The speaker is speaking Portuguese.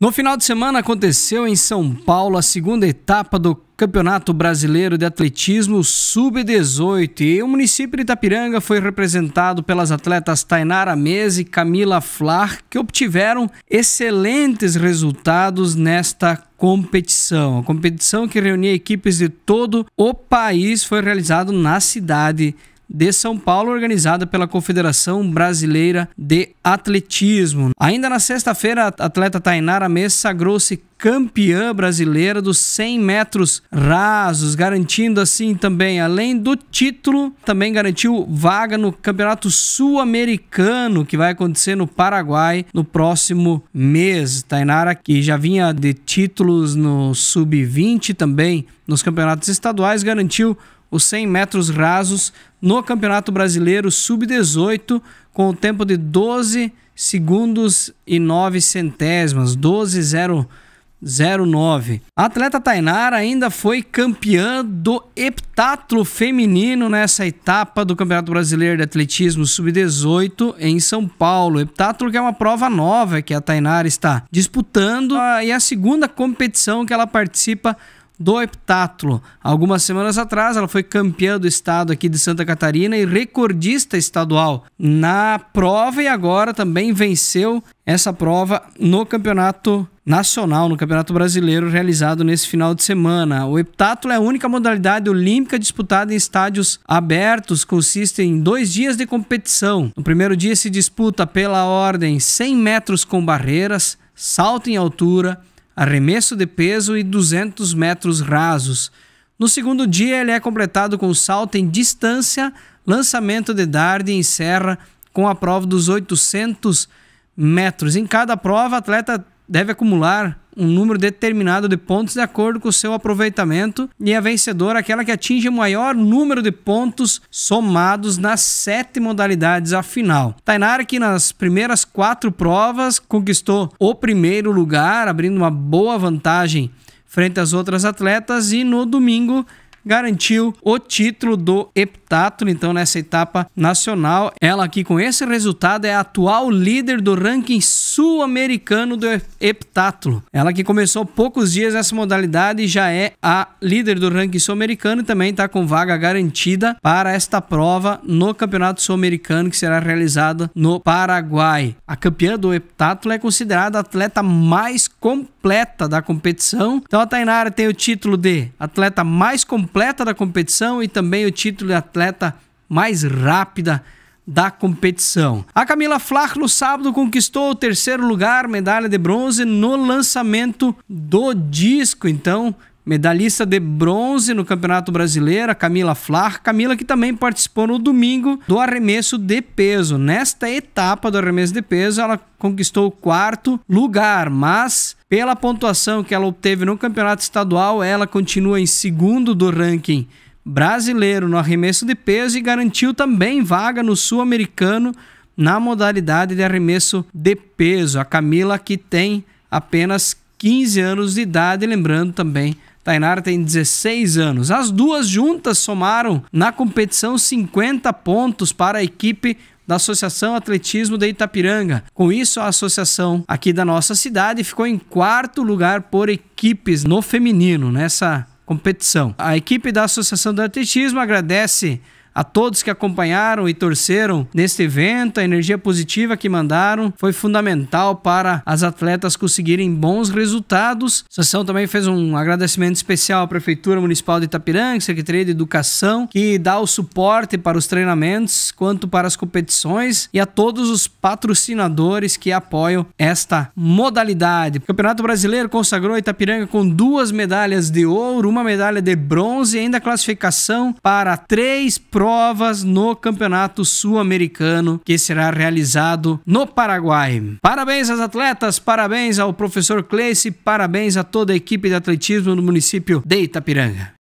No final de semana aconteceu em São Paulo a segunda etapa do Campeonato Brasileiro de Atletismo Sub-18 e o município de Itapiranga foi representado pelas atletas Tainara Mese e Camila Flar, que obtiveram excelentes resultados nesta competição. A competição que reunia equipes de todo o país foi realizada na cidade de de São Paulo, organizada pela Confederação Brasileira de Atletismo. Ainda na sexta-feira, a atleta Tainara Messa sagrou-se campeã brasileira dos 100 metros rasos, garantindo assim também, além do título, também garantiu vaga no Campeonato Sul-Americano, que vai acontecer no Paraguai no próximo mês. Tainara, que já vinha de títulos no Sub-20 também nos campeonatos estaduais, garantiu os 100 metros rasos no Campeonato Brasileiro Sub-18, com o tempo de 12 segundos e 9 centésimas, 12,009. A atleta Tainara ainda foi campeã do heptatlo feminino nessa etapa do Campeonato Brasileiro de Atletismo Sub-18 em São Paulo. Heptatlo que é uma prova nova que a Tainara está disputando ah, e é a segunda competição que ela participa do heptátulo. Algumas semanas atrás, ela foi campeã do estado aqui de Santa Catarina e recordista estadual na prova e agora também venceu essa prova no campeonato nacional, no campeonato brasileiro realizado nesse final de semana. O heptátulo é a única modalidade olímpica disputada em estádios abertos, consiste em dois dias de competição. No primeiro dia se disputa pela ordem 100 metros com barreiras, salto em altura, arremesso de peso e 200 metros rasos. No segundo dia, ele é completado com salto em distância, lançamento de dardo e encerra com a prova dos 800 metros. Em cada prova, atleta deve acumular um número determinado de pontos de acordo com o seu aproveitamento e a vencedora é aquela que atinge o maior número de pontos somados nas sete modalidades a final. Tainara que nas primeiras quatro provas conquistou o primeiro lugar, abrindo uma boa vantagem frente às outras atletas e no domingo garantiu o título do heptátulo, então nessa etapa nacional. Ela aqui com esse resultado é a atual líder do ranking sul-americano do heptátulo. Ela que começou poucos dias essa modalidade já é a líder do ranking sul-americano e também está com vaga garantida para esta prova no Campeonato Sul-Americano que será realizado no Paraguai. A campeã do heptátulo é considerada a atleta mais completa completa da competição. Então a Tainara tem o título de atleta mais completa da competição e também o título de atleta mais rápida da competição. A Camila Flach no sábado conquistou o terceiro lugar, medalha de bronze no lançamento do disco. Então, medalhista de bronze no Campeonato Brasileiro, Camila Flar. Camila que também participou no domingo do arremesso de peso. Nesta etapa do arremesso de peso, ela conquistou o quarto lugar, mas pela pontuação que ela obteve no Campeonato Estadual, ela continua em segundo do ranking brasileiro no arremesso de peso e garantiu também vaga no Sul-Americano na modalidade de arremesso de peso. A Camila que tem apenas 15 anos de idade, lembrando também Tainara tem 16 anos. As duas juntas somaram na competição 50 pontos para a equipe da Associação Atletismo de Itapiranga. Com isso, a associação aqui da nossa cidade ficou em quarto lugar por equipes no feminino nessa competição. A equipe da Associação do Atletismo agradece a todos que acompanharam e torceram neste evento. A energia positiva que mandaram foi fundamental para as atletas conseguirem bons resultados. A sessão também fez um agradecimento especial à Prefeitura Municipal de Itapiranga, Secretaria de Educação, que dá o suporte para os treinamentos quanto para as competições e a todos os patrocinadores que apoiam esta modalidade. O Campeonato Brasileiro consagrou Itapiranga com duas medalhas de ouro, uma medalha de bronze e ainda classificação para três provas provas no Campeonato Sul-Americano que será realizado no Paraguai. Parabéns às atletas, parabéns ao professor Cleice, parabéns a toda a equipe de atletismo no município de Itapiranga.